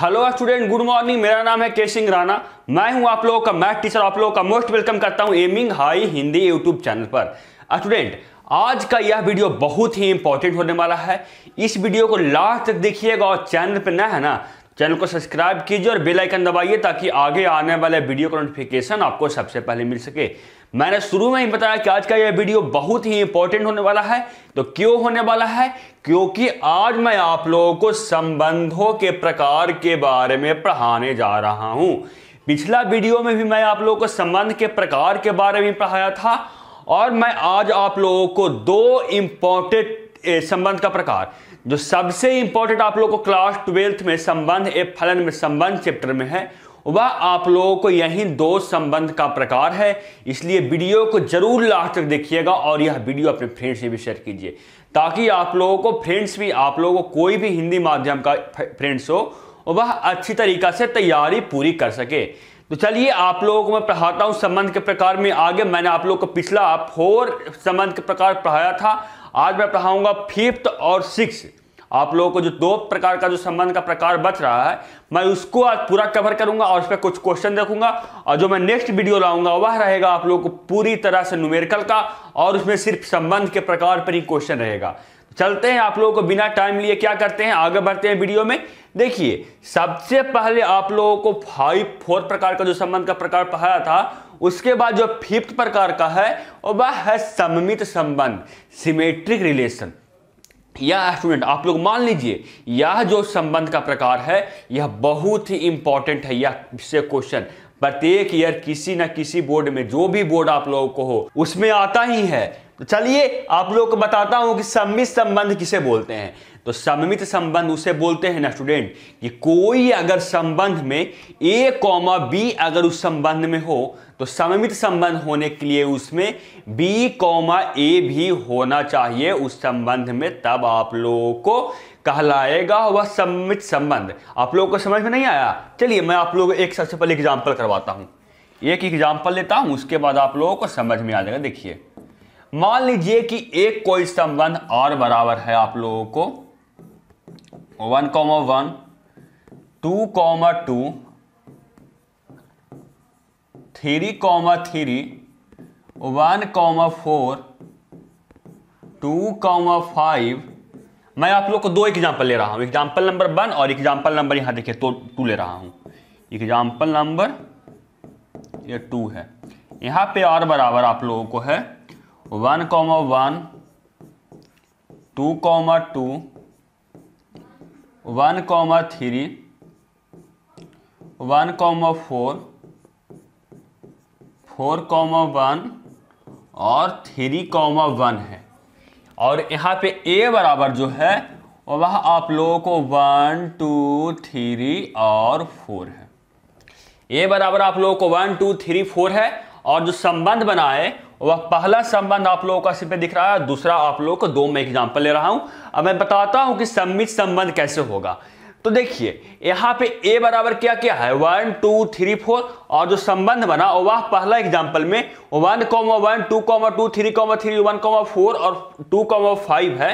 hello student good morning मेरा नाम है के सिंह राणा मैं हूं आप लोगों का मैथ टीचर आप लोगों का मोस्ट वेलकम करता हूं aiming high Hindi YouTube channel पर स्टूडेंट uh, आज का यह वीडियो बहुत ही इंपॉर्टेंट होने वाला है इस वीडियो को लास्ट तक देखिएगा और चैनल पर ना है ना चैनल को सब्सक्राइब कीजिए और बेलाइकन दबाइए ताकि आगे आने वाले वीडियो का नोटिफिकेशन आपको सबसे पहले मिल सके मैंने शुरू में ही बताया कि आज का यह वीडियो बहुत ही इंपॉर्टेंट होने वाला है तो क्यों होने वाला है क्योंकि आज मैं आप लोगों को संबंधों के प्रकार के बारे में पढ़ाने जा रहा हूं पिछला वीडियो में भी मैं आप लोगों को संबंध के प्रकार के बारे में पढ़ाया था और मैं आज आप लोगों को दो इंपॉर्टेंट संबंध का प्रकार जो सबसे इंपॉर्टेंट आप लोगों को क्लास ट्वेल्थ में संबंध ए फलन में संबंध चैप्टर में है वह आप लोगों को यही दो संबंध का प्रकार है इसलिए वीडियो को जरूर लास्ट तक देखिएगा और यह वीडियो अपने फ्रेंड्स से भी शेयर कीजिए ताकि आप लोगों को फ्रेंड्स भी आप लोगों को कोई भी हिंदी माध्यम का फ्रेंड्स हो वह अच्छी तरीका से तैयारी पूरी कर सके तो चलिए आप लोगों को मैं पढ़ाता हूँ संबंध के प्रकार में आगे मैंने आप लोग को पिछला फोर संबंध के प्रकार पढ़ाया था आज मैं पढ़ाऊंगा फिफ्थ और सिक्स आप लोगों को जो दो प्रकार का जो संबंध का प्रकार बच रहा है मैं उसको आज पूरा कवर करूंगा और उस पर कुछ क्वेश्चन देखूंगा और जो मैं नेक्स्ट वीडियो लाऊंगा वह रहेगा आप लोगों को पूरी तरह से न्यूमेरिकल का और उसमें सिर्फ संबंध के प्रकार पर ही क्वेश्चन रहेगा चलते हैं आप लोगों को बिना टाइम लिए क्या करते हैं आगे बढ़ते हैं वीडियो में देखिए सबसे पहले आप लोगों को फाइव फोर प्रकार का जो संबंध का प्रकार पढ़ाया था उसके बाद जो फिफ्थ प्रकार का है वह है सममित संबंध सिमेट्रिक रिलेशन या स्टूडेंट आप लोग मान लीजिए यह जो संबंध का प्रकार है यह बहुत ही इंपॉर्टेंट है यह से क्वेश्चन प्रत्येक ईयर किसी ना किसी बोर्ड में जो भी बोर्ड आप लोगों को हो उसमें आता ही है तो चलिए आप लोगों को बताता हूं कि सम्मित संबंध किसे बोलते हैं तो सम्मित संबंध उसे बोलते हैं ना स्टूडेंट कि कोई अगर संबंध में ए कॉमा बी अगर उस संबंध में हो तो सममित संबंध होने के लिए उसमें बी कॉमा ए भी होना चाहिए उस संबंध में तब आप लोगों को कहलाएगा वह सममित संबंध आप लोगों को समझ में नहीं आया चलिए मैं आप लोगों को एक सबसे पहले एग्जाम्पल करवाता हूँ एक एग्जाम्पल लेता हूँ उसके बाद आप लोगों को समझ में आ जाएगा देखिए मान लीजिए कि एक कोई संबंध आर बराबर है आप लोगों को one comma one two comma two three comma three one comma four two comma five मैं आप लोग को दो एग्जाम्पल ले रहा हूं एग्जाम्पल नंबर वन और एग्जाम्पल नंबर यहाँ देखिए तो टू ले रहा हूं एग्जाम्पल नंबर ये टू है यहां पे और बराबर आप लोगों को है one comma one two comma two one comma three one comma four four comma one और थ्री कॉमा वन है और यहाँ पे ए बराबर जो है वह आप लोगों को वन टू थ्री और फोर है ए बराबर आप लोगों को वन टू थ्री फोर है और जो संबंध बना है वह पहला संबंध आप लोगों का सिर्फ दिख रहा है दूसरा आप लोगों को दो में एग्जाम्पल ले रहा हूं अब मैं बताता हूं कि सम्मित संबंध कैसे होगा तो देखिए यहां पे ए बराबर क्या क्या है वन टू थ्री फोर और जो संबंध बना वह पहला एग्जांपल में one comma one two comma two three comma three one comma four और टू कॉमा फाइव है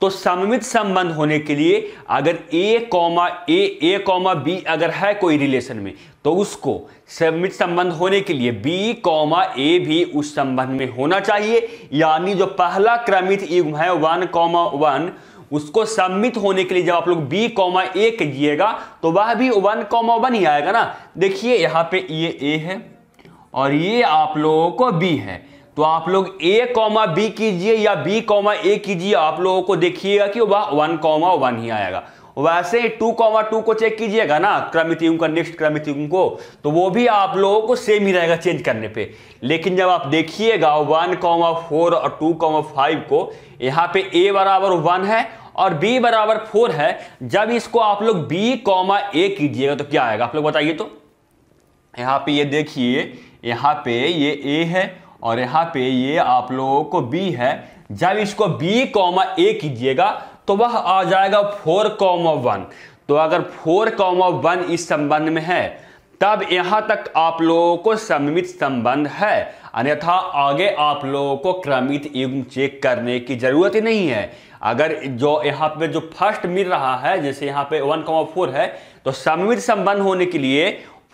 तो सममित संबंध होने के लिए अगर A comma A A comma B अगर है कोई रिलेशन में तो उसको सममित संबंध होने के लिए बी कॉमा ए भी उस संबंध में होना चाहिए यानी जो पहला क्रमित युग्म है वन कॉमा वन उसको सम्मित होने के लिए जब आप लोग बी कॉमा ए कीजिएगा तो वह भी वन कॉमा वन ही आएगा ना देखिए यहाँ पे ये ए है और ये आप लोगों को बी है तो आप लोग ए कॉमा बी कीजिए या बी कॉमा ए कीजिए आप लोगों को देखिएगा कि वह वन कॉमा वन ही आएगा वैसे ही टू कॉमा टू को चेक कीजिएगा ना क्रमित युग का नेक्स्ट क्रमित युग को तो वो भी आप लोगों को सेम ही रहेगा चेंज करने पे लेकिन जब आप देखिएगा वन कॉमा फोर और टू कॉमा फाइव को यहाँ पे ए बराबर वन है और b बराबर फोर है जब इसको आप लोग b कॉमा ए कीजिएगा तो क्या आएगा आप लोग बताइए तो यहाँ पे ये देखिए यहाँ पे ये a है और यहाँ पे ये आप लोगों को b है जब इसको b कॉमा ए कीजिएगा तो वह आ जाएगा फोर कॉमा वन तो अगर फोर कॉमा वन इस संबंध में है तब यहां तक आप लोगों को सममित संबंध है अन्यथा आगे आप लोगों को क्रमित युग्म चेक करने की जरूरत ही नहीं है अगर जो यहाँ पे जो फर्स्ट मिल रहा है जैसे यहाँ पे वन कॉमा फोर है तो सममित संबंध होने के लिए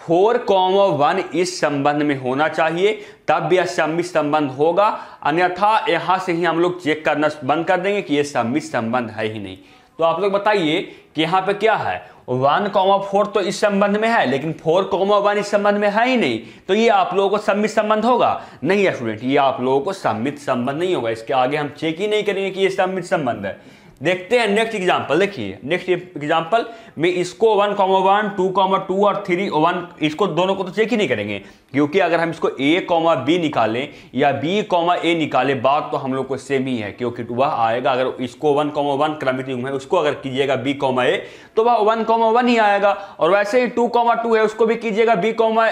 फोर कॉम वन इस संबंध में होना चाहिए तब यह सम्मित संबंध होगा अन्यथा यहां से ही हम लोग चेक करना बंद कर देंगे कि यह सम्मित संबंध है ही नहीं तो आप लोग बताइए कि यहाँ पे क्या है वन कॉमा फोर तो इस संबंध में है लेकिन फोर कॉमा वन इस संबंध में है ही नहीं तो ये आप लोगों को सम्मित संबंध होगा नहीं स्टूडेंट ये आप लोगों को सम्मित संबंध नहीं होगा इसके आगे हम चेक ही नहीं करेंगे कि ये सम्मित संबंध है देखते हैं नेक्स्ट एग्जाम्पल देखिए नेक्स्ट एग्जाम्पल में इसको one comma one two comma two और थ्री वन इसको दोनों को तो चेक ही नहीं करेंगे क्योंकि अगर हम इसको ए कॉमा बी निकालें या बी कॉमा ए निकालें बात तो हम लोग को सेम ही है क्योंकि वह आएगा अगर इसको वन कॉमा वन क्रमिक है उसको अगर कीजिएगा बी कॉमा ए तो वह वन कॉमा वन ही आएगा और वैसे ही टू कॉमा टू है उसको भी कीजिएगा B comma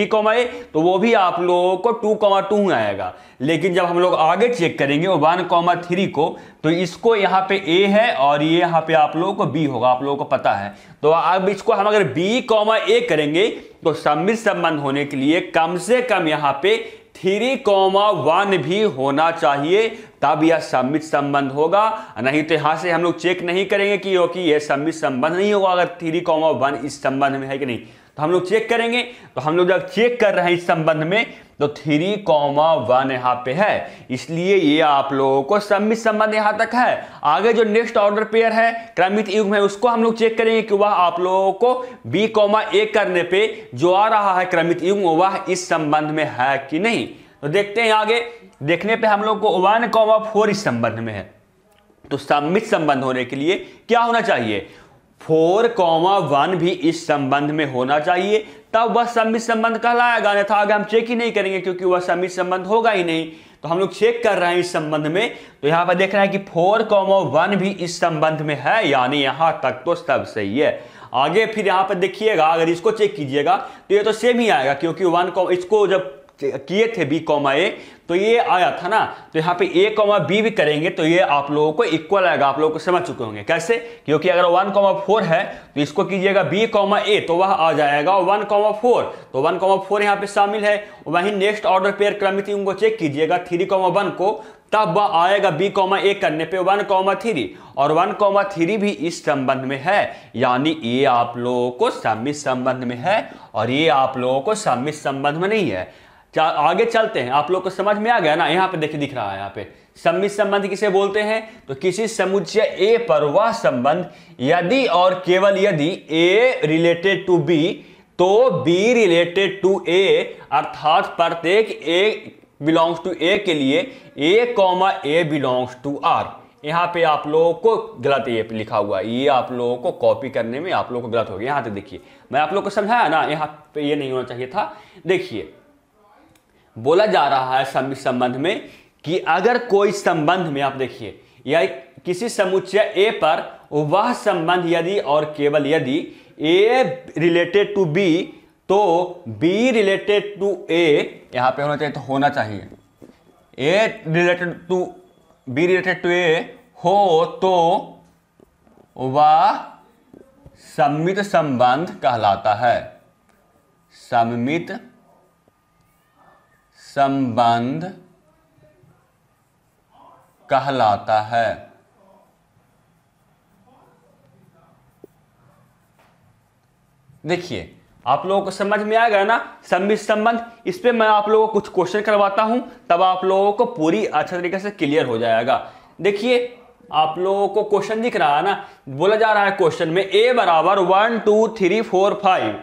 B comma A तो वो भी आप लोगों को टू कॉमा टू ही आएगा लेकिन जब हम लोग आगे चेक करेंगे वन कॉमा थ्री को तो इसको यहाँ पे ए है और ये यहाँ पे आप लोगों को बी होगा आप लोगों को पता है तो अब इसको हम अगर बी कॉमा ए करेंगे तो सममित संबंध होने के लिए कम से कम यहाँ पे थ्री कॉमा वन भी होना चाहिए तब यह सम्मित संबंध होगा नहीं तो यहाँ से हम लोग चेक नहीं करेंगे कि क्योंकि यह सम्मित संबंध नहीं होगा अगर थ्री कॉमा वन इस संबंध में है कि नहीं तो हम लोग चेक करेंगे तो हम लोग जब चेक कर रहे हैं इस संबंध में तो थ्री कॉमा वन यहाँ पे है इसलिए ये आप लोगों को सम्मित संबंध यहाँ तक है आगे जो नेक्स्ट ऑर्डर पेयर है क्रमित युग है उसको हम लोग चेक करेंगे कि वह आप लोगों को बी कॉमा ए करने पे जो आ रहा है क्रमित युग वह इस संबंध में है कि नहीं तो देखते हैं आगे देखने पे हम लोग को वन कॉमा फोर इस संबंध में है तो सम्मित संबंध होने के लिए क्या होना चाहिए फोर कॉमा वन भी इस संबंध में होना चाहिए तब वह सम्मित संबंध कहलाएगा था आगे हम चेक ही नहीं करेंगे क्योंकि वह सम्मित संबंध होगा ही नहीं तो हम लोग चेक कर रहे हैं इस संबंध में तो यहाँ पर देख रहे हैं कि फोर कॉमो वन भी इस संबंध में है यानी यहाँ तक तो सब सही है आगे फिर यहाँ पर देखिएगा अगर इसको चेक कीजिएगा तो ये तो सेम ही आएगा क्योंकि वन इसको जब किए थे बी कॉमा ए तो ये आया था ना तो यहाँ पे ए कॉमा बी भी करेंगे तो ये आप लोगों को इक्वल आएगा आप लोगों को समझ चुके होंगे कैसे क्योंकि अगर वन कॉमा फोर है तो इसको कीजिएगा बी कॉमा ए तो वह आ जाएगा वन कॉमा फोर तो वन कॉमा फोर यहाँ पे शामिल है वहीं नेक्स्ट ऑर्डर पेयर क्रमित उनको चेक कीजिएगा थ्री कॉमा वन को तब वह आएगा बी कॉमा ए करने पे वन कॉमा थ्री और वन कॉमा थ्री भी इस संबंध में है यानी ये आप लोगों को सम्मित संबंध में है और ये आप लोगों को सम्मित संबंध में नहीं है आगे चलते हैं आप लोग को समझ में आ गया ना यहाँ पे देखिए दिख रहा है यहाँ पे सम्मित संबंध किसे बोलते हैं तो किसी समुच्चय ए पर वह संबंध यदि और केवल यदि ए रिलेटेड टू बी तो बी रिलेटेड टू ए अर्थात प्रत्येक ए बिलोंग्स टू ए के लिए A comma A belongs to R यहाँ पे आप लोगों को गलत ये लिखा हुआ है ये आप लोगों को कॉपी करने में आप लोगों को गलत हो गया यहाँ पे देखिए मैं आप लोग को समझाया ना यहाँ पे ये नहीं होना चाहिए था देखिए बोला जा रहा है सम संबंध में कि अगर कोई संबंध में आप देखिए या किसी समुच्चय ए पर वह संबंध यदि और केवल यदि ए रिलेटेड टू बी तो बी रिलेटेड टू ए यहाँ पे होना चाहिए तो होना चाहिए A related to B related to A हो तो वह सम्मित संबंध कहलाता है सम्मित संबंध कहलाता है देखिए आप लोगों को समझ में आ गया ना सम्मित संबंध इस पर मैं आप लोगों को कुछ क्वेश्चन करवाता हूं तब आप लोगों को पूरी अच्छे तरीके से क्लियर हो जाएगा देखिए आप लोगों को क्वेश्चन दिख रहा है ना बोला जा रहा है क्वेश्चन में ए बराबर one two three four five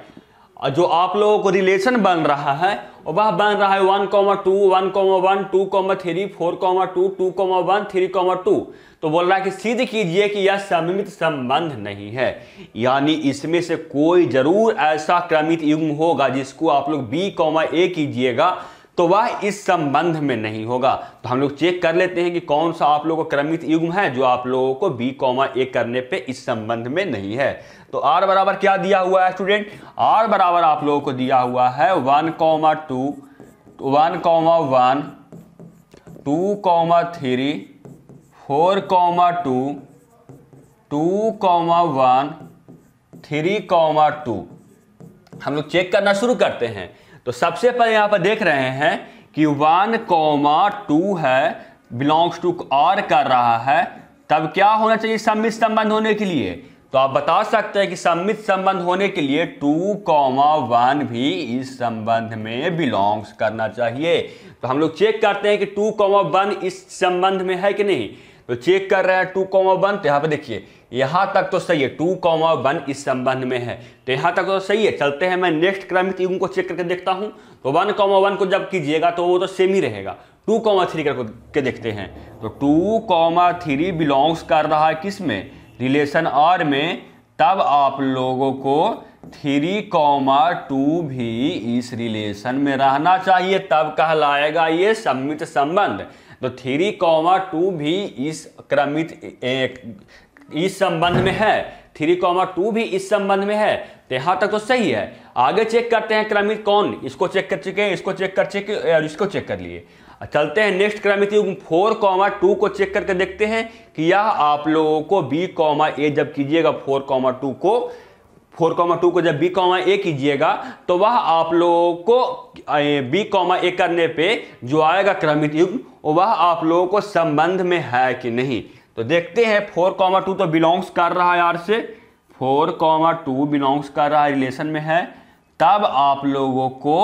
और जो आप लोगों को रिलेशन बन रहा है वह बन रहा है one comma two one comma one two comma three four comma two two comma one three comma two तो बोल रहा है कि सिद्ध कीजिए कि यह सममित संबंध नहीं है यानी इसमें से कोई जरूर ऐसा क्रमित युग्म होगा जिसको आप लोग बी कॉमा ए कीजिएगा तो वह इस संबंध में नहीं होगा तो हम लोग चेक कर लेते हैं कि कौन सा आप लोगों को क्रमित युग्म है जो आप लोगों को बी कॉमा ए करने पे इस संबंध में नहीं है तो आर बराबर क्या दिया हुआ है स्टूडेंट आर बराबर आप लोगों को दिया हुआ है one comma two one comma one two comma three four comma two two comma one three comma two हम लोग चेक करना शुरू करते हैं तो सबसे पहले यहाँ पर देख रहे हैं कि वन कौमा टू है बिलोंग्स टू आर कर रहा है तब क्या होना चाहिए सम्मित संबंध होने के लिए तो आप बता सकते हैं कि सम्मित संबंध होने के लिए टू कॉमा वन भी इस संबंध में बिलोंग्स करना चाहिए तो हम लोग चेक करते हैं कि टू कॉमा वन इस संबंध में है कि नहीं तो चेक कर रहे हैं टू कॉमा वन तो यहाँ पर देखिए यहाँ तक तो सही है टू कॉमा वन इस संबंध में है तो यहाँ तक तो सही है चलते हैं मैं नेक्स्ट क्रमिक युग्म को चेक करके देखता हूं तो वन कॉमा वन को जब कीजिएगा तो वो तो सेम ही रहेगा टू कॉमा थ्री करके देखते हैं तो टू कॉमा थ्री बिलोंग्स कर रहा है किस में रिलेशन आर में तब आप लोगों को थ्री कॉमा टू भी इस रिलेशन में रहना चाहिए तब कहलाएगा ये सम्मित संबंध तो थ्री कॉमा टू भी इस क्रमित इस संबंध में है थ्री कॉमा टू भी इस संबंध में है तो यहाँ तक तो सही है आगे चेक करते हैं क्रमित कौन इसको चेक कर चुके हैं इसको चेक कर चुके और इसको चेक कर लिए चलते हैं नेक्स्ट क्रमित युग्म फोर कॉमा टू को चेक करके देखते हैं कि यह आप लोगों को बी कॉमा ए जब कीजिएगा फोर कॉमा टू को फोर कॉमा टू को जब बी कॉमा ए कीजिएगा तो वह आप लोगों को बी कॉमा ए करने पे जो आएगा क्रमित युग्म वह आप लोगों को संबंध में है कि नहीं तो देखते हैं फोर कॉमा टू तो बिलोंग्स कर रहा है आर से फोर कॉमा टू बिलोंग्स कर रहा है रिलेशन में है तब आप लोगों को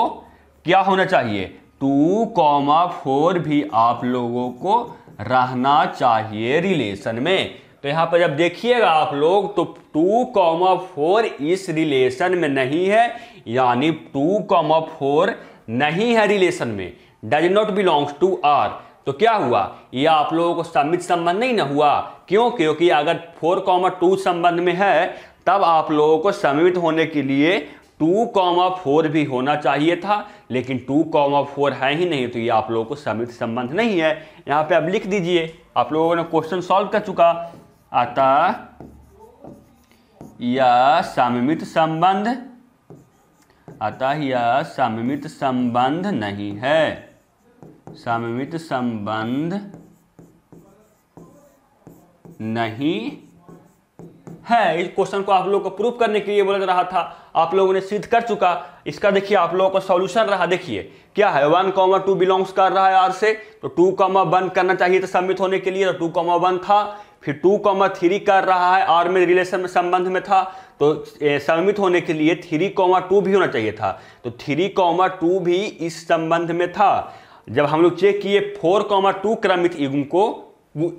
क्या होना चाहिए टू कॉमा फोर भी आप लोगों को रहना चाहिए रिलेशन में तो यहाँ पर जब देखिएगा आप लोग तो टू कॉमा फोर इस रिलेशन में नहीं है यानी टू कॉमा फोर नहीं है रिलेशन में does not belongs to R तो क्या हुआ यह आप लोगों को सम्मित संबंध नहीं ना हुआ क्यों क्योंकि अगर फोर कॉमा टू संबंध में है तब आप लोगों को सम्मित होने के लिए टू कॉमा फोर भी होना चाहिए था लेकिन टू कॉमा फोर है ही नहीं तो ये आप लोगों को समित संबंध नहीं है यहाँ पे अब लिख दीजिए आप लोगों ने क्वेश्चन सॉल्व कर चुका अतः यह सम्मित संबंध अतः यह सम्मित संबंध नहीं है सममित संबंध नहीं है इस क्वेश्चन को आप लोगों को प्रूव करने के लिए बोला जा रहा था आप लोगों ने सिद्ध कर चुका इसका देखिए आप लोगों का सॉल्यूशन रहा देखिए क्या है वन कॉमा टू बिलोंग्स कर रहा है आर से तो टू कॉमा वन करना चाहिए था सम्मित होने के लिए तो टू कॉमा वन था फिर टू कॉमा थ्री कर रहा है आर में रिलेशन में संबंध में था तो सम्मित होने के लिए थ्री कॉमा टू भी होना चाहिए था तो थ्री कॉमा टू भी इस संबंध में था जब हम लोग चेक किए फोर कॉमा टू क्रमित युगम को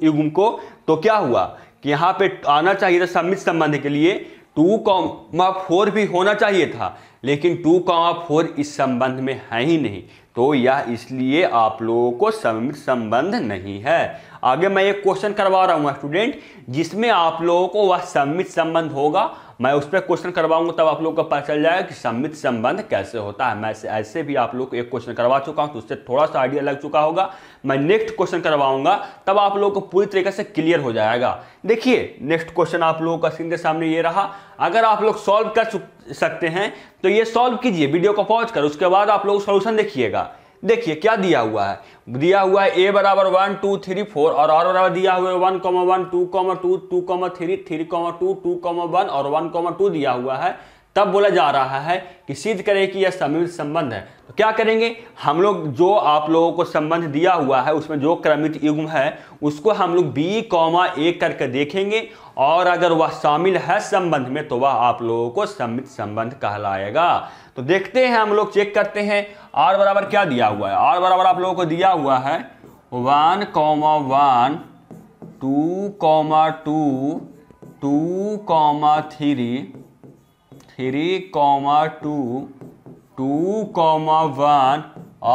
युगम को तो क्या हुआ कि यहाँ पे आना चाहिए था सम्मित संबंध के लिए टू कॉमा फोर भी होना चाहिए था लेकिन टू कॉमा फोर इस संबंध में है ही नहीं तो यह इसलिए आप लोगों को सम्मित संबंध नहीं है आगे मैं एक क्वेश्चन करवा रहा हूँ स्टूडेंट जिसमें आप लोगों को वह सम्मित संबंध होगा मैं उस पर क्वेश्चन करवाऊंगा तब आप लोग को पता चल जाएगा कि सम्मित संबंध कैसे होता है मैं ऐसे भी आप लोग को एक क्वेश्चन करवा चुका हूँ तो उससे थोड़ा सा आइडिया लग चुका होगा मैं नेक्स्ट क्वेश्चन करवाऊंगा तब आप लोग को पूरी तरीके से क्लियर हो जाएगा देखिए नेक्स्ट क्वेश्चन आप लोगों का सीधे सामने ये रहा अगर आप लोग सॉल्व कर सकते हैं तो ये सॉल्व कीजिए वीडियो को पॉज कर उसके बाद आप लोग सोल्यूशन देखिएगा देखिए क्या दिया हुआ है दिया हुआ है ए बराबर वन टू थ्री फोर और और बराबर दिया हुआ है one comma one two comma two two comma three three comma two two comma one और वन कॉमा टू दिया हुआ है तब बोला जा रहा है कि सिद्ध करें कि यह समित संबंध है तो क्या करेंगे हम लोग जो आप लोगों को संबंध दिया हुआ है उसमें जो क्रमित युग्म है उसको हम लोग बी कॉमा ए करके देखेंगे और अगर वह शामिल है संबंध में तो वह आप लोगों को सम्मित संबंध कहलाएगा तो देखते हैं हम लोग चेक करते हैं आर बराबर क्या दिया हुआ है आर बराबर आप लोगों को दिया हुआ है one comma one two comma two two comma three three comma two two comma one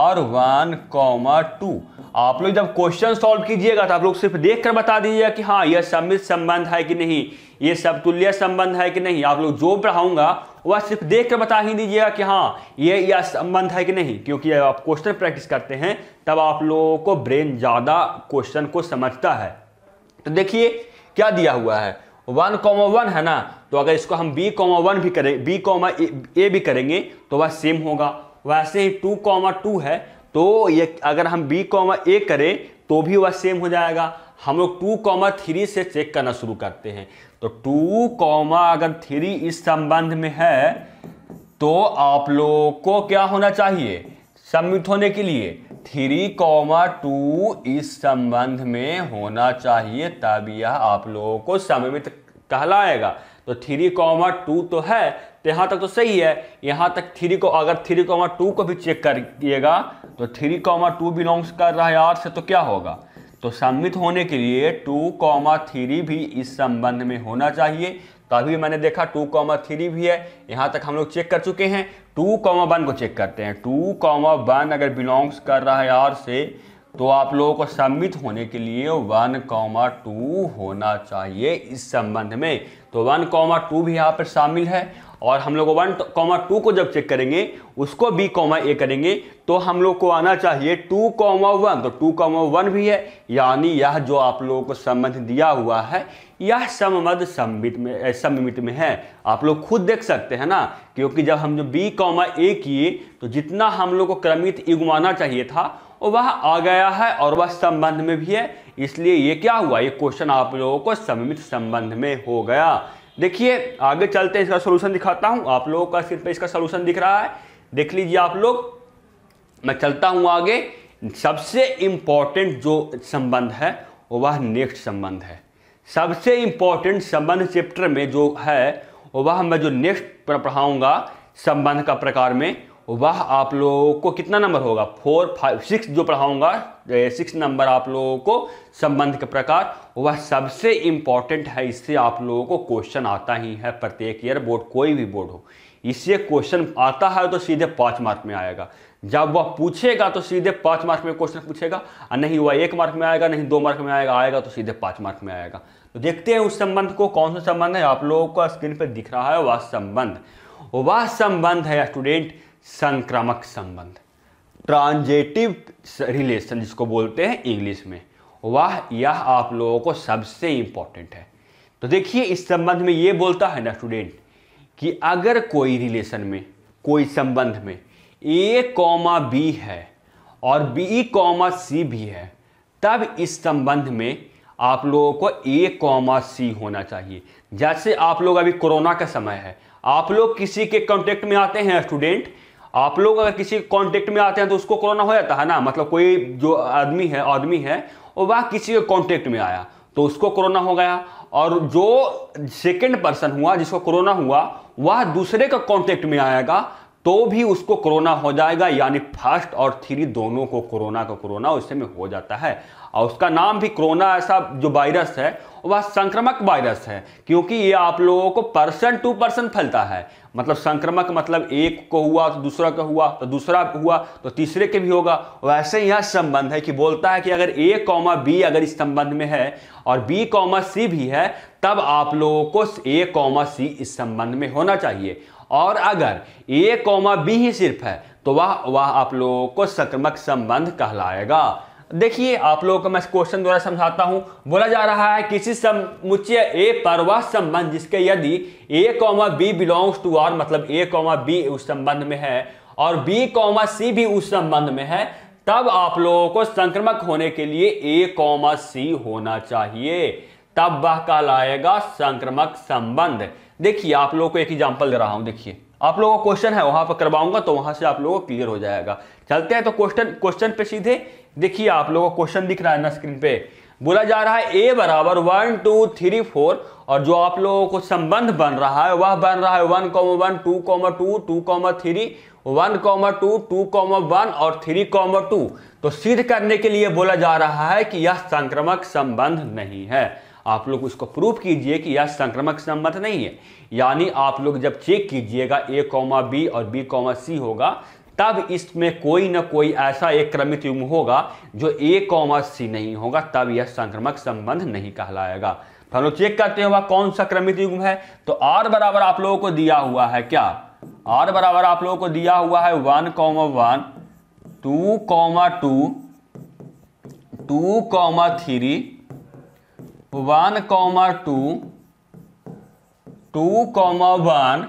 और वन कॉमा टू आप लोग जब क्वेश्चन सॉल्व कीजिएगा तो आप लोग सिर्फ देख कर बता दीजिएगा कि हाँ यह सम्मित संबंध है कि नहीं ये सब तुल्य संबंध है कि नहीं आप लोग जो पढ़ाऊंगा वह सिर्फ देख कर बता ही दीजिएगा कि हाँ ये यह संबंध है कि नहीं क्योंकि जब आप क्वेश्चन प्रैक्टिस करते हैं तब आप लोगों को ब्रेन ज़्यादा क्वेश्चन को समझता है तो देखिए क्या दिया हुआ है वन कॉमा वन है ना तो अगर इसको हम बी कॉमा वन भी करें बी कॉमा ए भी करेंगे तो वह सेम होगा वैसे ही टू कॉमा टू है तो ये अगर हम बी कॉमा ए करें तो भी वह सेम हो जाएगा हम लोग टू कॉमा थ्री से चेक करना शुरू करते हैं तो टू कॉमा अगर थ्री इस संबंध में है तो आप लोगों को क्या होना चाहिए सबमिट होने के लिए थ्री कॉमा टू इस संबंध में होना चाहिए तब यह आप लोगों को सबमिट कहलाएगा तो थ्री कॉमा टू तो है तो यहाँ तक तो सही है यहाँ तक थ्री को अगर थ्री कॉमा टू को भी चेक करिएगा तो थ्री कॉमा टू बिलोंग्स कर रहा है आर से तो क्या होगा तो सम्मित होने के लिए टू कॉमा थ्री भी इस संबंध में होना चाहिए तभी मैंने देखा टू कॉमा थ्री भी है यहाँ तक हम लोग चेक कर चुके हैं टू कॉमा वन को चेक करते हैं टू कॉमा वन अगर बिलोंग्स कर रहा है आर से तो आप लोगों को सम्मित होने के लिए वन कॉमा टू होना चाहिए इस संबंध में तो वन कॉमा टू भी यहाँ पर शामिल है और हम लोग वन कॉमा टू को जब चेक करेंगे उसको बी कॉमा ए करेंगे तो हम लोग को आना चाहिए टू कॉमा वन तो टू कॉमा वन भी है यानी यह जो आप लोगों को संबंध दिया हुआ है यह सममद संबित में सममित में है आप लोग खुद देख सकते हैं ना क्योंकि जब हम जो बी कॉमा ए किए तो जितना हम लोग को क्रमित युगमाना चाहिए था और वह आ गया है और वह संबंध में भी है इसलिए ये क्या हुआ ये क्वेश्चन आप लोगों को सममित संबंध में हो गया देखिए आगे चलते हैं इसका सोल्यूशन दिखाता हूँ आप लोगों का सिर्फ इसका सोल्यूशन दिख रहा है देख लीजिए आप लोग मैं चलता हूँ आगे सबसे इम्पॉर्टेंट जो संबंध है वह नेक्स्ट संबंध है सबसे इम्पॉर्टेंट संबंध चैप्टर में जो है वह मैं जो नेक्स्ट पढ़ाऊँगा संबंध का प्रकार में वह आप लोगों को कितना नंबर होगा फोर फाइव सिक्स जो पढ़ाऊंगा सिक्स नंबर आप लोगों को संबंध के प्रकार वह सबसे इंपॉर्टेंट है इससे आप लोगों को क्वेश्चन आता ही है प्रत्येक ईयर बोर्ड कोई भी बोर्ड हो इससे क्वेश्चन आता है तो सीधे पांच मार्क में आएगा जब वह पूछेगा तो सीधे पांच मार्क में क्वेश्चन पूछेगा और नहीं वह एक मार्क में आएगा नहीं दो मार्क में आएगा आएगा तो सीधे पांच मार्क में आएगा तो देखते हैं उस संबंध को कौन सा संबंध है आप लोगों को स्क्रीन पर दिख रहा है वह संबंध वह संबंध है स्टूडेंट संक्रामक संबंध ट्रांजेटिव रिलेशन जिसको बोलते हैं इंग्लिश में वह यह आप लोगों को सबसे इंपॉर्टेंट है तो देखिए इस संबंध में ये बोलता है ना स्टूडेंट कि अगर कोई रिलेशन में कोई संबंध में ए कॉमा बी है और बी कॉमा सी भी है तब इस संबंध में आप लोगों को ए कॉमा सी होना चाहिए जैसे आप लोग अभी कोरोना का समय है आप लोग किसी के कांटेक्ट में आते हैं स्टूडेंट आप लोग अगर किसी कांटेक्ट में आते हैं तो उसको कोरोना हो जाता है ना मतलब कोई जो आदमी है आदमी है वह किसी के कांटेक्ट में आया तो उसको कोरोना हो गया और जो सेकेंड पर्सन हुआ जिसको कोरोना हुआ वह दूसरे का कांटेक्ट में आएगा तो भी उसको कोरोना हो जाएगा यानी फर्स्ट और थ्री दोनों को कोरोना का कोरोना उससे में हो जाता है और उसका नाम भी कोरोना ऐसा जो वायरस है वह संक्रमक वायरस है क्योंकि ये आप लोगों को पर्सन टू पर्सन फैलता है मतलब संक्रमक मतलब एक को हुआ तो दूसरा को हुआ तो दूसरा हुआ तो तीसरे के भी होगा वैसे यह संबंध है कि बोलता है कि अगर ए कॉमा बी अगर इस संबंध में है और बी कॉमा सी भी है तब आप लोगों को ए कॉमा सी इस संबंध में होना चाहिए और अगर ए कॉमा बी ही सिर्फ है तो वह वह आप लोगों को संक्रमक संबंध कहलाएगा देखिए आप लोगों को मैं क्वेश्चन द्वारा समझाता हूं बोला जा रहा है किसी समुच्चय ए पर वह संबंध जिसके यदि A comma B belongs to R मतलब ए कॉमा बी उस संबंध में है और बी कॉमा सी भी उस संबंध में है तब आप लोगों को संक्रमक होने के लिए ए कॉमा सी होना चाहिए तब वह कहलाएगा संक्रमक संबंध देखिए आप लोगों को एक एग्जाम्पल दे रहा हूं देखिए आप लोगों का क्वेश्चन है वहां पर करवाऊंगा तो वहां से आप लोगों को क्लियर हो जाएगा चलते हैं तो क्वेश्चन क्वेश्चन पे सीधे देखिए आप लोगों को क्वेश्चन दिख रहा है ना स्क्रीन पे बोला जा रहा है ए बराबर वन टू थ्री फोर और जो आप लोगों को संबंध बन रहा है वह बन रहा है one comma one two comma two two comma three one comma two two comma one और थ्री कॉमा टू तो सिद्ध करने के लिए बोला जा रहा है कि यह संक्रमक संबंध नहीं है आप लोग उसको प्रूफ कीजिए कि यह संक्रमक संबंध नहीं है यानी आप लोग जब चेक कीजिएगा ए कॉमा बी और बी कॉमा सी होगा तब इसमें कोई ना कोई ऐसा एक क्रमित युग्म होगा जो ए कॉमा सी नहीं होगा तब यह संक्रमक संबंध नहीं कहलाएगा तो हम लोग चेक करते वह कौन सा क्रमित युग्म है तो आर बराबर आप लोगों को दिया हुआ है क्या आर बराबर आप लोगों को दिया हुआ है one comma one two comma two two comma three one comma two two comma one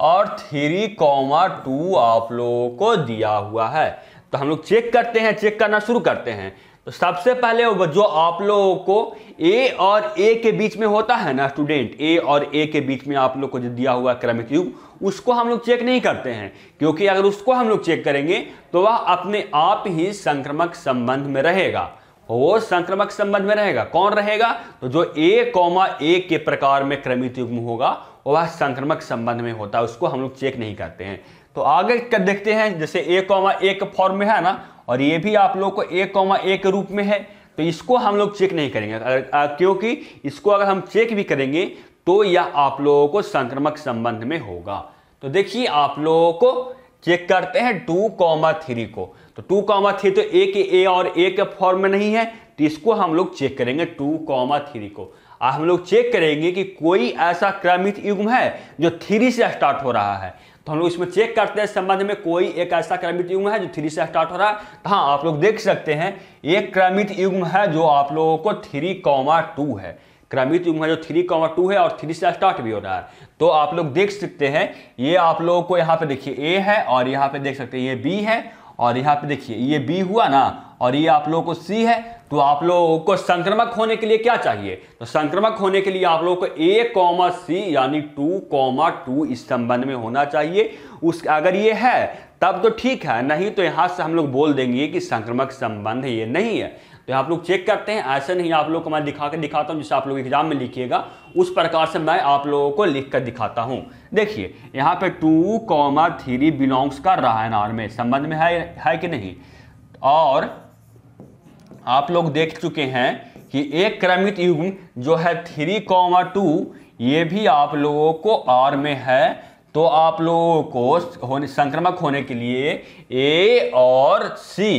और थ्री कॉमा टू आप लोगों को दिया हुआ है तो हम लोग चेक करते हैं चेक करना शुरू करते हैं तो सबसे पहले जो आप लोगों को ए और ए के बीच में होता है ना स्टूडेंट ए और ए के बीच में आप लोग को जो दिया हुआ क्रमिक युग उसको हम लोग चेक नहीं करते हैं क्योंकि अगर उसको हम लोग चेक करेंगे तो वह अपने आप ही संक्रमक संबंध में रहेगा वो संक्रमक संबंध में रहेगा कौन रहेगा तो जो ए कौमा ए के प्रकार में क्रमित युग्म होगा वह संक्रमक संबंध में होता है उसको हम लोग चेक नहीं करते हैं तो आगे कर देखते हैं जैसे ए कौमा एक फॉर्म में है ना और ये भी आप लोग को एक कौमा ए के रूप में है तो इसको हम लोग चेक नहीं करेंगे क्योंकि इसको अगर हम चेक भी करेंगे तो यह आप लोगों को संक्रमक संबंध में होगा तो देखिए आप लोगों को चेक करते हैं टू कॉमा थ्री को तो टू कॉमा थ्री तो ए के ए और ए के फॉर्म में नहीं है तो इसको हम लोग चेक करेंगे टू कॉमा थ्री को आज हम लोग चेक करेंगे कि कोई ऐसा क्रमित युग्म है जो थ्री से स्टार्ट हो रहा है तो हम लोग इसमें चेक करते हैं संबंध में कोई एक ऐसा क्रमित युग्म है जो थ्री से स्टार्ट हो रहा है तो हाँ आप लोग देख सकते हैं एक क्रमित युग्म है जो आप लोगों को थ्री कॉमा टू है क्रमित युग्म है जो थ्री कॉमा टू है और थ्री से स्टार्ट भी हो रहा है तो आप लोग देख सकते हैं ये आप लोगों को यहाँ पे देखिए ए है और यहाँ पे देख सकते हैं ये बी है और यहाँ पे देखिए ये बी हुआ ना और ये आप लोगों को सी है तो आप लोगों को संक्रमक होने के लिए क्या चाहिए तो संक्रमक होने के लिए आप लोगों को ए कॉमा सी यानी टू कॉमा टू इस संबंध में होना चाहिए उस अगर ये है तब तो ठीक है नहीं तो यहाँ से हम लोग बोल देंगे कि संक्रमक संबंध ये नहीं है तो आप लोग चेक करते हैं ऐसे नहीं आप लोग को मैं दिखा के दिखाता हूँ जिसे आप लोग एग्जाम में लिखिएगा उस प्रकार से मैं आप लोगों को लिख कर दिखाता हूँ देखिए यहाँ पे टू कॉमा थ्री बिलोंग्स का रहा है नार में संबंध में है है कि नहीं और आप लोग देख चुके हैं कि एक क्रमित युग्म जो है थ्री कॉमा टू ये भी आप लोगों को आर में है तो आप लोगों को होने संक्रमक होने के लिए ए और सी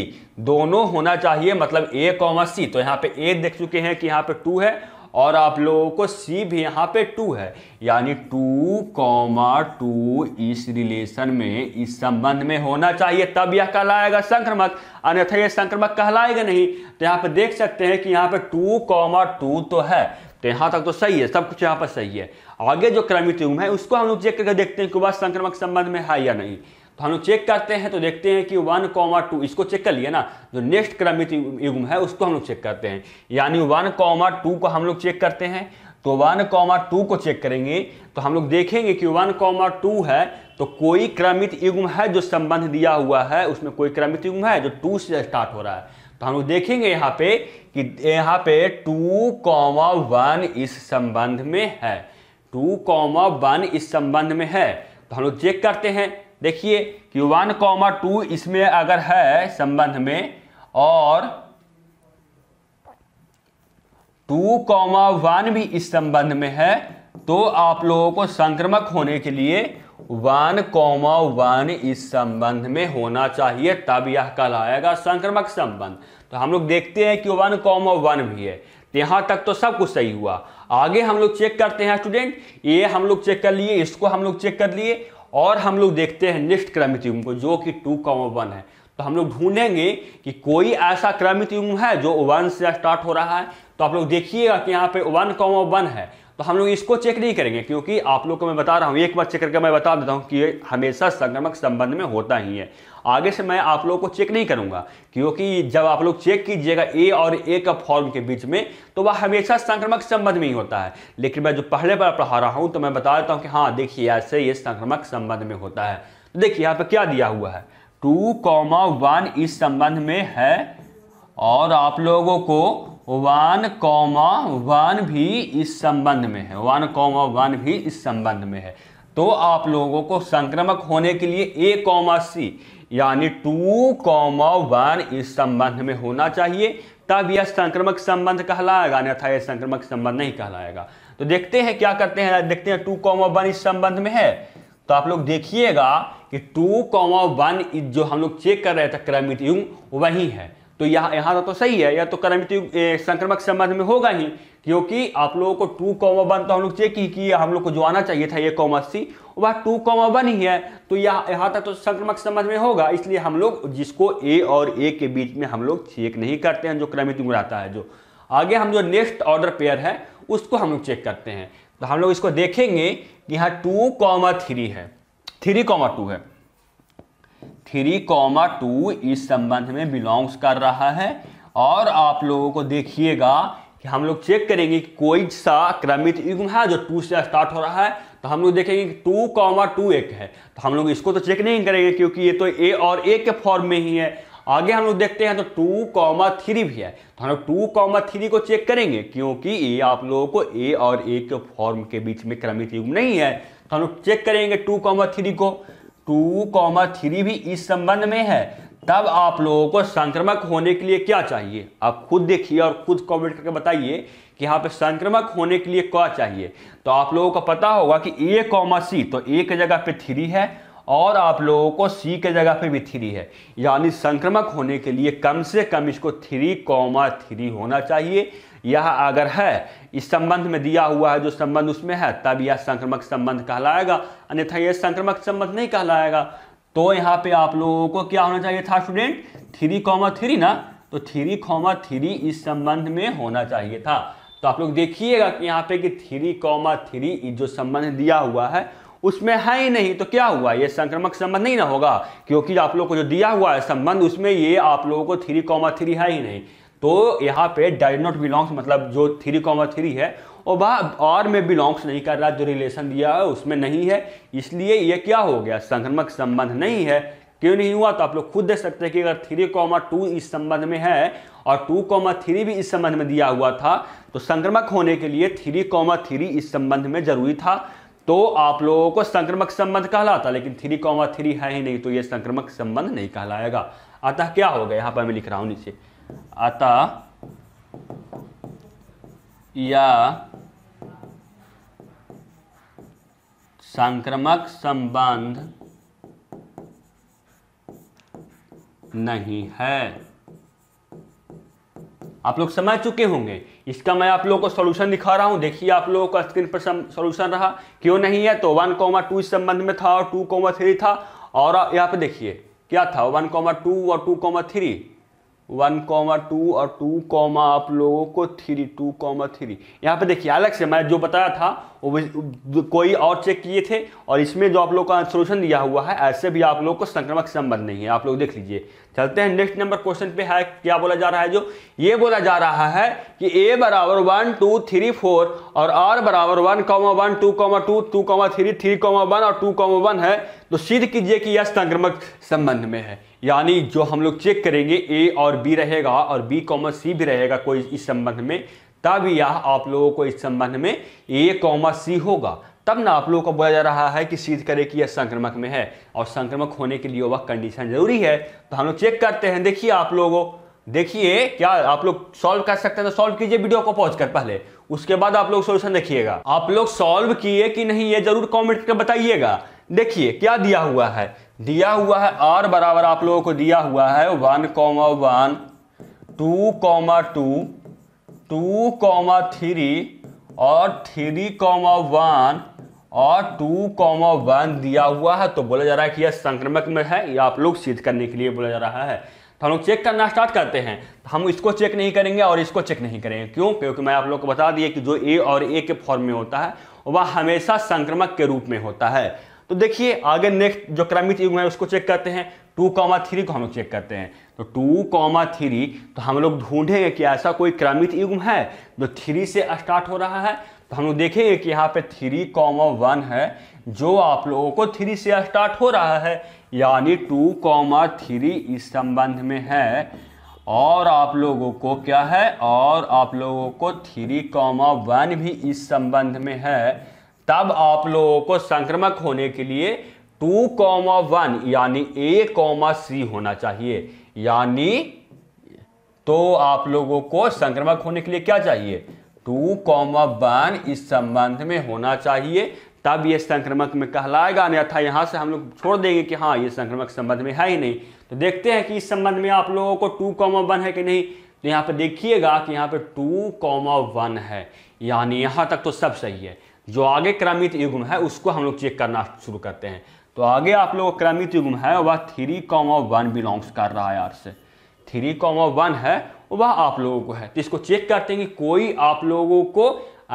दोनों होना चाहिए मतलब ए कॉमा सी तो यहाँ पे ए देख चुके हैं कि यहाँ पे टू है और आप लोगों को सी भी यहाँ पे टू है यानी टू कॉमा टू इस रिलेशन में इस संबंध में होना चाहिए तब यह कहलाएगा संक्रमक अन्यथा यह संक्रमक कहलाएगा नहीं तो यहाँ पे देख सकते हैं कि यहाँ पे टू कॉमा टू तो है तो यहाँ तक तो सही है सब कुछ यहाँ पर सही है आगे जो क्रमित है उसको हम लोग चेक करके देखते हैं कि वह संक्रमक संबंध में है या नहीं तो हम लोग चेक करते हैं तो देखते हैं कि वन कॉमा टू इसको चेक कर लिया ना जो नेक्स्ट क्रमित युग्म है उसको हम लोग चेक करते हैं यानी वन कॉमा टू को हम लोग चेक करते हैं तो वन कॉमा टू को चेक करेंगे तो हम लोग देखेंगे कि वन कॉमा टू है तो कोई क्रमित युग्म है जो संबंध दिया हुआ है उसमें कोई क्रमित युग्म है जो टू से स्टार्ट हो रहा है तो हम लोग देखेंगे यहाँ पे कि यहाँ पे टू कॉमा वन इस संबंध में है टू कॉमा वन इस संबंध में है तो हम लोग चेक करते हैं देखिए कि वन कॉमा टू इसमें अगर है संबंध में और टू कॉमा वन भी इस संबंध में है तो आप लोगों को संक्रमक होने के लिए वन कॉमा वन इस संबंध में होना चाहिए तब यह कहलाएगा संक्रमक संबंध तो हम लोग देखते हैं कि वन कॉमा वन भी है तो यहां तक तो सब कुछ सही हुआ आगे हम लोग चेक करते हैं स्टूडेंट ये हम लोग चेक कर लिए इसको हम लोग चेक कर लिए और हम लोग देखते हैं नेक्स्ट क्रमित युग्म को जो कि टू कॉमा वन है तो हम लोग ढूंढेंगे कि कोई ऐसा क्रमित युग्म है जो वन से स्टार्ट हो रहा है तो आप लोग देखिएगा कि यहाँ पे वन कॉमा वन है तो हम लोग इसको चेक नहीं करेंगे क्योंकि आप लोग को मैं बता रहा हूँ एक बार चेक करके मैं बता देता हूँ कि ये हमेशा संक्रमक संबंध में होता ही है आगे से मैं आप लोगों को चेक नहीं करूंगा क्योंकि जब आप लोग चेक कीजिएगा ए और ए का फॉर्म के बीच में तो वह हमेशा संक्रमक संबंध में ही होता है लेकिन मैं जो पहले बार पढ़ा रहा हूँ तो मैं बता देता हूँ कि हाँ देखिए ऐसे ये संक्रमक संबंध में होता है तो देखिए यहाँ पर क्या दिया हुआ है टू कॉमा वन इस संबंध में है और आप लोगों को वन कौमा वन भी इस संबंध में है वन कौमा वन भी इस संबंध में है तो आप लोगों को संक्रमक होने के लिए ए कौमा सी यानी टू कौमा वन इस संबंध में होना चाहिए तब यह संक्रमक संबंध कहलाएगा अन्यथा यह संक्रमक संबंध नहीं कहलाएगा तो देखते हैं क्या करते हैं देखते हैं टू कौमा वन इस संबंध में है तो आप लोग देखिएगा कि टू कौमा वन जो हम लोग चेक कर रहे थे क्रमित युग वही है तो यहाँ यहाँ तो सही है या तो कर्मित संक्रमक संबंध में होगा ही क्योंकि आप लोगों को टू कॉमा वन तो हम लोग चेक ही किया हम लोग को जो आना चाहिए था ये कॉमा सी वह टू कॉमा वन ही है तो यह यहाँ तक तो संक्रमक संबंध में होगा इसलिए हम लोग जिसको ए और ए के बीच में हम लोग चेक नहीं करते हैं जो क्रमित युग रहता है जो आगे हम जो नेक्स्ट ऑर्डर पेयर है उसको हम लोग चेक करते हैं तो हम लोग इसको देखेंगे कि यहाँ टू कॉमा थ्री है थ्री कॉमा टू है थ्री कॉमा टू इस संबंध में बिलोंग्स कर रहा है और आप लोगों को देखिएगा कि हम लोग चेक करेंगे कि कोई सा क्रमित युग्म है जो टू से स्टार्ट हो रहा है तो हम लोग देखेंगे कि टू कॉमा टू एक है तो हम लोग इसको तो चेक नहीं करेंगे क्योंकि ये तो ए और ए के फॉर्म में ही है आगे हम लोग देखते हैं तो टू कॉमा थ्री भी है तो हम लोग टू कॉमा थ्री को चेक करेंगे क्योंकि ये आप लोगों को ए और ए के फॉर्म के बीच में क्रमित युग नहीं है तो हम लोग चेक करेंगे टू कॉमा थ्री को टू कॉमा थ्री भी इस संबंध में है तब आप लोगों को संक्रमक होने के लिए क्या चाहिए आप खुद देखिए और खुद कमेंट करके बताइए कि यहाँ पे संक्रमक होने के लिए क्या चाहिए तो आप लोगों को पता होगा कि ए कॉमा सी तो ए के जगह पे थ्री है और आप लोगों को सी के जगह पे भी थ्री है यानी संक्रमक होने के लिए कम से कम इसको थ्री कॉमा थ्री होना चाहिए यह अगर है इस संबंध में दिया हुआ है जो संबंध उसमें है तब यह संक्रमक संबंध कहलाएगा अन्यथा यह संक्रमक संबंध नहीं कहलाएगा तो यहाँ पे आप लोगों को क्या होना चाहिए था स्टूडेंट थ्री कॉमा थ्री ना तो थ्री कॉमा थ्री इस संबंध में होना चाहिए था तो आप लोग देखिएगा कि यहाँ पे कि थ्री कॉमा थ्री जो संबंध दिया हुआ है उसमें है ही नहीं तो क्या हुआ ये संक्रमक संबंध नहीं ना होगा क्योंकि आप लोग को जो दिया हुआ है संबंध उसमें ये आप लोगों को थ्री कॉमा थ्री है ही नहीं तो यहाँ पे डाइड नॉट बिलोंग्स मतलब जो थ्री कॉमर थ्री है और वह और में बिलोंग्स नहीं कर रहा जो रिलेशन दिया है उसमें नहीं है इसलिए ये क्या हो गया संक्रमक संबंध नहीं है क्यों नहीं हुआ तो आप लोग खुद देख सकते हैं कि अगर थ्री कॉमा टू इस संबंध में है और टू कॉमा थ्री भी इस संबंध में दिया हुआ था तो संक्रमक होने के लिए थ्री कॉमा थ्री इस संबंध में जरूरी था तो आप लोगों को संक्रमक संबंध कहलाता लेकिन थ्री कॉमा थ्री है ही नहीं तो ये संक्रमक संबंध नहीं कहलाएगा अतः क्या होगा यहाँ पर मैं लिख रहा हूँ नीचे आता या संक्रमक संबंध नहीं है आप लोग समझ चुके होंगे इसका मैं आप लोगों को सोल्यूशन दिखा रहा हूं देखिए आप लोगों का स्क्रीन पर सोल्यूशन रहा क्यों नहीं है तो वन कॉमा टू इस संबंध में था और टू कोमा थ्री था और यहां पे देखिए क्या था वन कॉमा टू और two comma three one comma two और टू कॉमा आप लोगों को थ्री टू कॉमा थ्री यहाँ पे देखिए अलग से मैंने जो बताया था वो कोई और चेक किए थे और इसमें जो आप लोग का सोल्यूशन दिया हुआ है ऐसे भी आप लोग को संक्रमक संबंध नहीं है आप लोग देख लीजिए चलते हैं नेक्स्ट नंबर क्वेश्चन पे है क्या बोला जा रहा है जो ये बोला जा रहा है कि ए बराबर वन टू थ्री फोर और आर बराबर one comma one two comma two two comma three three comma one और टू कॉमा वन है तो सिद्ध कीजिए कि यह संक्रमक संबंध में है यानी जो हम लोग चेक करेंगे ए और बी रहेगा और बी कॉमर सी भी रहेगा कोई इस संबंध में तब यह आप लोगों को इस संबंध में ए कॉमर सी होगा तब ना आप लोगों को बोला जा रहा है कि सीध करे कि यह संक्रमक में है और संक्रमक होने के लिए वह कंडीशन जरूरी है तो हम लोग चेक करते हैं देखिए आप लोगों देखिए क्या आप लोग सॉल्व कर सकते हैं तो सॉल्व कीजिए वीडियो को पहुंच कर पहले उसके बाद आप लोग सोल्यूशन देखिएगा आप लोग सॉल्व किए कि नहीं ये जरूर कॉमेंट कर बताइएगा देखिए क्या दिया हुआ है दिया हुआ है आर बराबर आप लोगों को दिया हुआ है one comma one two comma two two comma three और थ्री कॉमा वन और टू कॉमा वन दिया हुआ है तो बोला जा रहा है कि यह संक्रमक में है यह आप लोग सिद्ध करने के लिए बोला जा रहा है तो हम लोग चेक करना स्टार्ट करते हैं तो हम इसको चेक नहीं करेंगे और इसको चेक नहीं करेंगे क्यों क्योंकि मैं आप लोग को बता दिया कि जो ए और ए के फॉर्म में होता है वह हमेशा संक्रमक के रूप में होता है तो देखिए आगे नेक्स्ट जो क्रमित युग्म है उसको चेक करते हैं टू कॉमा थ्री को हम लोग चेक करते हैं तो टू कॉमा थ्री तो हम लोग ढूंढेंगे कि ऐसा कोई क्रमित युग्म है जो थ्री से स्टार्ट हो रहा है तो हम लोग देखेंगे कि यहाँ पे थ्री कॉमा वन है जो आप लोगों को थ्री से स्टार्ट हो रहा है यानी टू कॉमा थ्री इस संबंध में है और आप लोगों को क्या है और आप लोगों को थ्री कॉमा वन भी इस संबंध में है तब आप लोगों को संक्रमक होने के लिए टू कॉमा वन यानी ए कॉमा सी होना चाहिए यानी तो आप लोगों को संक्रमक होने के लिए क्या चाहिए टू कॉमा वन इस संबंध में होना चाहिए तब ये संक्रमक में कहलाएगा अन्यथा यहां से हम लोग छोड़ देंगे कि हाँ ये संक्रमक संबंध में है ही नहीं तो देखते हैं कि इस संबंध में आप लोगों को टू कॉमा वन है कि नहीं तो यहाँ पर देखिएगा कि यहाँ पे टू कॉमा वन है यानी यहाँ तक तो सब सही है जो आगे क्रमित युग्म है उसको हम लोग चेक करना शुरू करते हैं तो आगे आप लोग क्रमित युग्म है वह थ्री कॉमा वन बिलोंग्स कर रहा है आर से थ्री कॉमा वन है वह आप लोगों को है तो इसको चेक करते हैं कि कोई आप लोगों को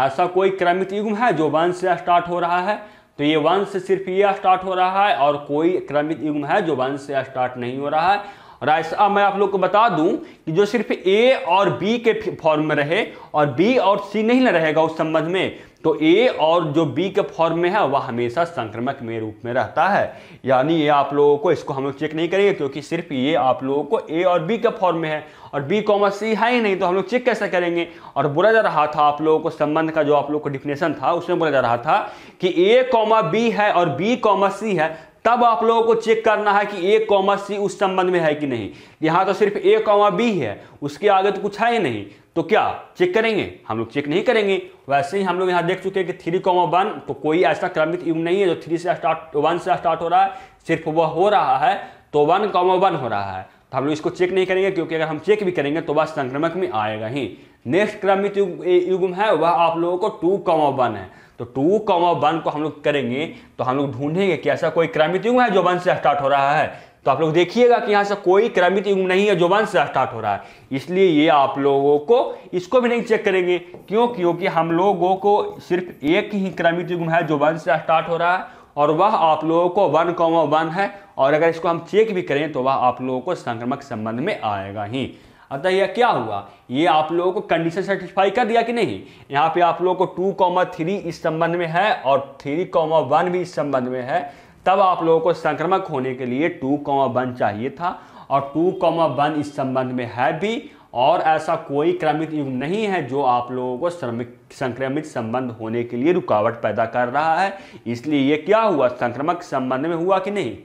ऐसा कोई क्रमित युग्म है जो वन से स्टार्ट हो रहा है तो ये वन से सिर्फ ये स्टार्ट हो रहा है और कोई क्रमित युग्म है जो वन से स्टार्ट नहीं हो रहा है और ऐसा मैं आप लोग को बता दूं कि जो सिर्फ ए और बी के फॉर्म में रहे और बी और सी नहीं रहेगा उस संबंध में तो ए और जो बी के फॉर्म में है वह हमेशा संक्रमक में रूप में रहता है यानी ये आप लोगों को इसको हम लोग चेक नहीं करेंगे क्योंकि सिर्फ ये आप लोगों को ए और बी के फॉर्म में है और बी कॉमर्स सी है ही नहीं तो हम लोग चेक कैसे करेंगे और बोला जा रहा था आप लोगों को संबंध का जो आप लोग को डिफिनेशन था उसमें बोला जा रहा था कि ए कॉमा बी है और बी कॉमर्स सी है तब आप लोगों को चेक करना है कि ए कॉमर सी उस संबंध में है कि नहीं यहाँ तो सिर्फ ए कॉमा बी है उसके आगे तो कुछ है ही नहीं तो क्या चेक करेंगे हम लोग चेक नहीं करेंगे वैसे ही हम लोग यहाँ देख चुके हैं कि थ्री कॉमा वन तो कोई ऐसा क्रमिक युग नहीं है जो थ्री से स्टार्ट वन से स्टार्ट हो रहा है सिर्फ वह हो रहा है तो वन कॉमा वन हो रहा है तो हम लोग इसको चेक नहीं करेंगे क्योंकि अगर हम चेक भी करेंगे तो वह संक्रमक में आएगा ही नेक्स्ट क्रमित युग है वह आप लोगों को टू कॉमा वन है तो टू कॉमा वन को हम लोग करेंगे तो हम लोग ढूंढेंगे कि ऐसा कोई क्रमित युग है जो वन से स्टार्ट हो रहा है तो आप लोग देखिएगा कि यहाँ से कोई क्रमित युग्म नहीं है जो वन से स्टार्ट हो रहा है इसलिए ये आप लोगों को इसको भी नहीं चेक करेंगे क्यों क्योंकि हम लोगों को सिर्फ एक ही क्रमित युग्म है जो वंश से स्टार्ट हो रहा है और वह आप लोगों को वन कॉमा वन है और अगर इसको हम चेक भी करें तो वह आप लोगों को संक्रमक संबंध में आएगा ही अतः यह क्या हुआ ये आप लोगों को कंडीशन सेटिस्फाई कर दिया कि नहीं यहाँ पे आप लोगों को टू कॉमा थ्री इस संबंध में है और थ्री कॉमा वन भी इस संबंध में है तब आप लोगों को संक्रमक होने के लिए टू कॉमा वन चाहिए था और टू कॉमा वन इस संबंध में है भी और ऐसा कोई क्रमिक युग नहीं है जो आप लोगों को श्रमिक संक्रमित संबंध होने के लिए रुकावट पैदा कर रहा है इसलिए ये क्या हुआ संक्रमक संबंध में हुआ कि नहीं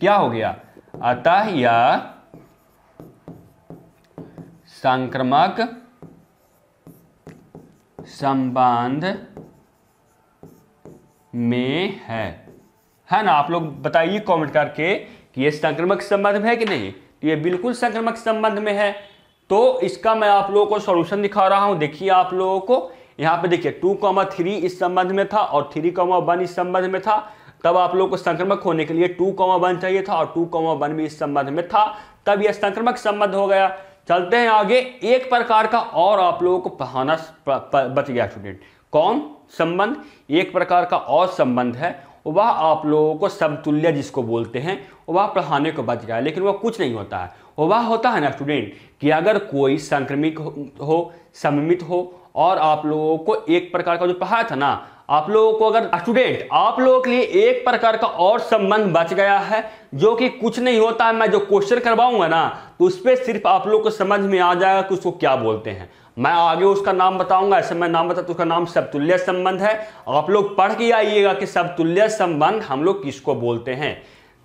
क्या हो गया अतः यह संक्रमक संबंध में है है ना आप लोग बताइए कमेंट करके कि ये संक्रमक संबंध में है कि नहीं तो ये बिल्कुल संक्रमक संबंध में है तो इसका मैं आप लोगों को सॉल्यूशन दिखा रहा हूं देखिए आप लोगों को यहाँ पे देखिए टू कॉमा थ्री इस संबंध में था और थ्री कॉमा वन इस संबंध में था तब आप लोगों को संक्रमक होने के लिए टू कॉमा वन चाहिए था और टू कॉमा वन भी इस संबंध में था तब यह संक्रमक संबंध हो गया चलते हैं आगे एक प्रकार का और आप लोगों को पढ़ाना बच गया स्टूडेंट कौन संबंध एक प्रकार का और संबंध है वह आप लोगों को समतुल्य जिसको बोलते हैं वह पढ़ाने को बच गया लेकिन वह कुछ नहीं होता है वह होता है ना स्टूडेंट कि अगर कोई संक्रमित हो सम्मित हो और आप लोगों को एक प्रकार का जो पढ़ाया था ना आप लोगों को अगर स्टूडेंट आप लोगों के लिए एक प्रकार का और संबंध बच गया है जो कि कुछ नहीं होता है मैं जो क्वेश्चन करवाऊंगा ना तो उस पर सिर्फ आप लोग को समझ में आ जाएगा कि उसको क्या बोलते हैं मैं आगे उसका नाम बताऊंगा ऐसे मैं नाम बता तो उसका नाम सबतुल्य संबंध है आप लोग पढ़ के आइएगा कि सबतुल्य संबंध हम लोग किसको बोलते हैं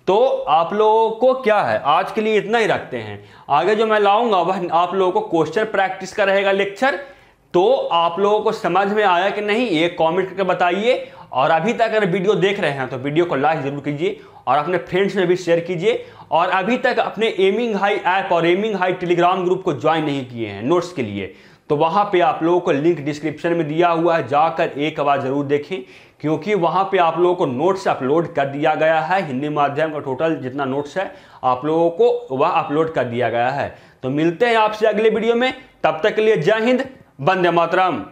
तो आप लोगों को क्या है आज के लिए इतना ही रखते हैं आगे जो मैं लाऊंगा वह आप लोगों को क्वेश्चन प्रैक्टिस का रहेगा लेक्चर तो आप लोगों को समझ में आया कि नहीं ये कमेंट करके बताइए और अभी तक अगर वीडियो देख रहे हैं तो वीडियो को लाइक जरूर कीजिए और अपने फ्रेंड्स में भी शेयर कीजिए और अभी तक अपने एमिंग हाई ऐप और एमिंग हाई टेलीग्राम ग्रुप को ज्वाइन नहीं किए हैं नोट्स के लिए तो वहाँ पे आप लोगों को लिंक डिस्क्रिप्शन में दिया हुआ है जाकर एक बार ज़रूर देखें क्योंकि वहाँ पे आप लोगों को नोट्स अपलोड कर दिया गया है हिंदी माध्यम का टोटल जितना नोट्स है आप लोगों को वह अपलोड कर दिया गया है तो मिलते हैं आपसे अगले वीडियो में तब तक के लिए जय हिंद वंदे मातरम